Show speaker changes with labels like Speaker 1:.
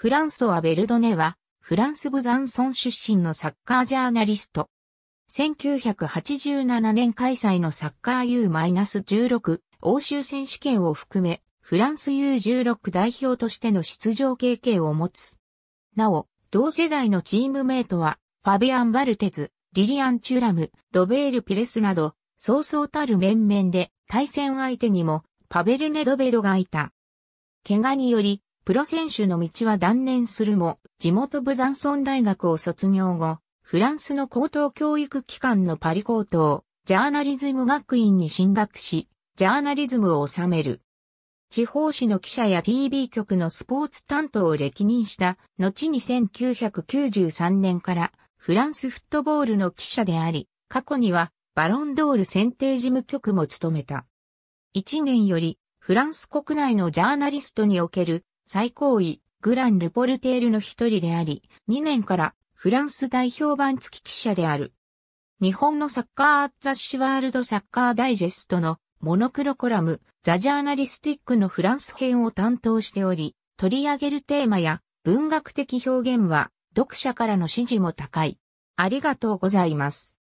Speaker 1: フ
Speaker 2: ランソワ・ベルドネは、フランス・ブザンソン出身のサッカージャーナリスト。1987年開催のサッカー U-16 欧州選手権を含め、フランス U16 代表としての出場経験を持つ。なお、同世代のチームメイトは、ファビアン・バルテズ、リリアン・チュラム、ロベール・ピレスなど、そうそうたる面々で、対戦相手にも、パベル・ネドベドがいた。怪我により、プロ選手の道は断念するも、地元ブザンソン大学を卒業後、フランスの高等教育機関のパリ高等、ジャーナリズム学院に進学し、ジャーナリズムを収める。地方紙の記者や TV 局のスポーツ担当を歴任した、後に1993年からフランスフットボールの記者であり、過去にはバロンドール選定事務局も務めた。1年よりフランス国内のジャーナリストにおける最高位、グラン・ルポルテールの一人であり、2年からフランス代表版付き記者である。日本のサッカー雑誌ワールドサッカーダイジェストのモノクロコラム、ザ・ジャーナリスティックのフランス編を担当しており、取り上げるテーマや文学的表現は読者からの支持も高い。ありがとうございます。